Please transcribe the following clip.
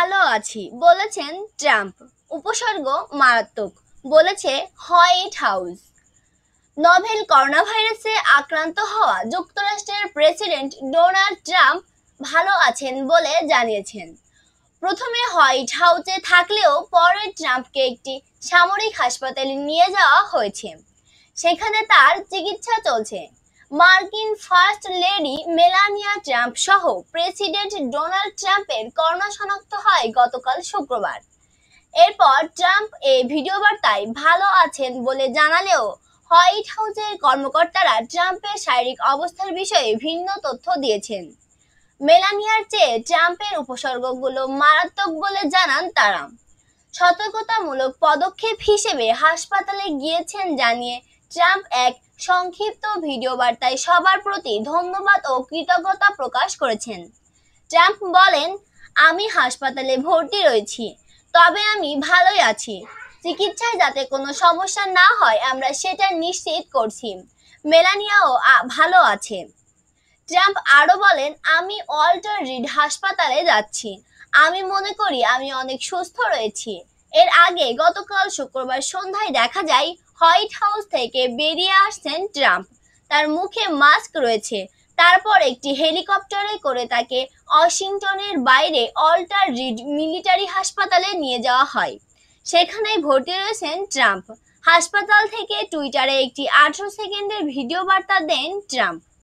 ভালো আছি বলেছেন ট্রাম্প উপসর্গ মারাত্মক বলেছে হোয়াইট হাউস নভেল করোনা ভাইরাসে আক্রান্ত হওয়া যুক্তরাষ্ট্রের প্রেসিডেন্ট ডোনাল্ড ট্রাম্প ভালো আছেন বলে জানিয়েছেন প্রথমে হোয়াইট হাউসে থাকলেও পরে ট্রাম্পকে একটি সামরিক হাসপাতালে নিয়ে যাওয়া হয়েছে সেখানে তার চিকিৎসা চলছে মার্কিন ফার্স্ট লেডি মেলানিয়া ট্রাম্প সহ প্রেসিডেন্ট ডোনাল্ড ট্রাম্পের করোনা শনাক্ত হয় গতকাল শুক্রবার এরপর ট্রাম্প এই ভিডিও বার্তায় ভালো আছেন বলে জানালেও হোয়াইট হাউসের কর্মকর্তারা ট্রাম্পের শারীরিক অবস্থার বিষয়ে ভিন্ন তথ্য দিয়েছেন মেলানিয়ার চেয়ে ট্রাম্পের উপসর্গগুলো মারাত্মক বলে জানান তারা সতর্কতামূলক পদক্ষেপ হিসেবে হাসপাতালে গিয়েছেন জানিয়ে ট্রাম্প এক সংক্ষিপ্ত ভিডিও বার্তায় সবার প্রতি ধন্যবাদ ও কৃতজ্ঞতা প্রকাশ করেছেন ট্রাম্প বলেন আমি হাসপাতালে ভর্তি রয়েছি তবে আমি ভালোই আছি চিকিৎসায় যাতে কোনো সমস্যা না হয় আমরা সেটা নিশ্চিত করছি মেলানিয়াও ভালো আছে ট্রাম্প আরও বলেন আমি অল্টার রিড হাসপাতালে যাচ্ছি আমি মনে করি আমি অনেক সুস্থ রয়েছি এর আগে গতকাল শুক্রবার সন্ধ্যায় দেখা যায় হোয়াইট হাউস থেকে বেরিয়ে আসছেন ট্রাম্প তার মুখে মাস্ক রয়েছে তারপর একটি হেলিকপ্টারে করে তাকে ওয়াশিংটনের বাইরে অল্টার রিড মিলিটারি হাসপাতালে নিয়ে যাওয়া হয় সেখানে ভর্তি রয়েছেন ট্রাম্প হাসপাতাল থেকে টুইটারে একটি আঠারো সেকেন্ডের ভিডিও বার্তা দেন ট্রাম্প